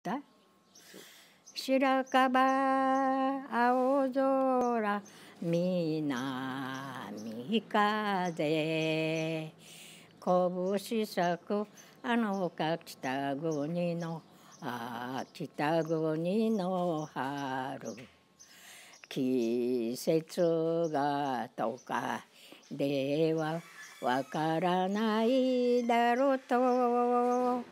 った白樺青空南風拳咲くあの丘北国のあ北国の春季節がとかではわからないだろうと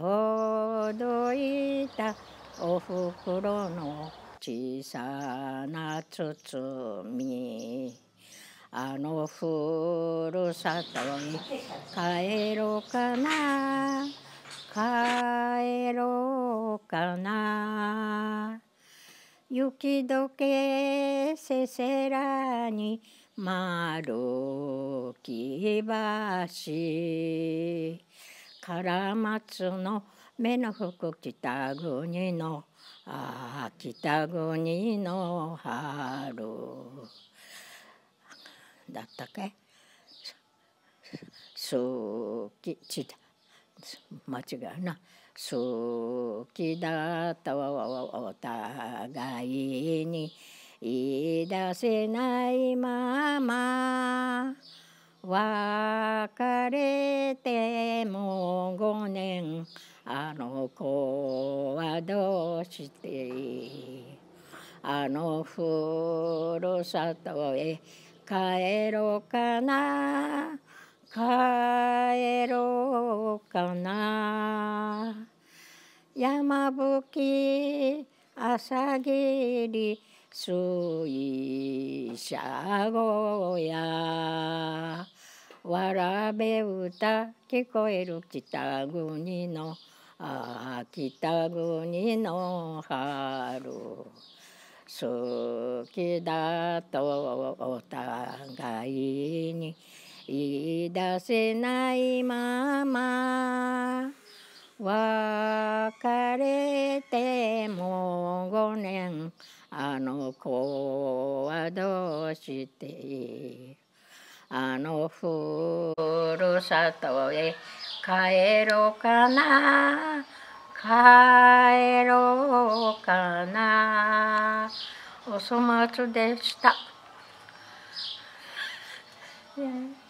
届いたおふくろの小さな包みあのふるさとに帰ろうかな帰ろうかな雪どけせせらに丸きばし唐松の目の服北国のあ北国の春だったっけ好きちだ間違いな好きだったお互いに言い出せないまま別れてもあの子はどうしてあのふるさとへ帰ろうかな帰ろうかな山吹朝霧水車小屋わらべ歌聞こえる北国のあ北国の春好きだとお互いに言い出せないまま別れても5年あの子はどうしていいあのふるさとへ帰ろうかな帰ろうかなお粗末でした。y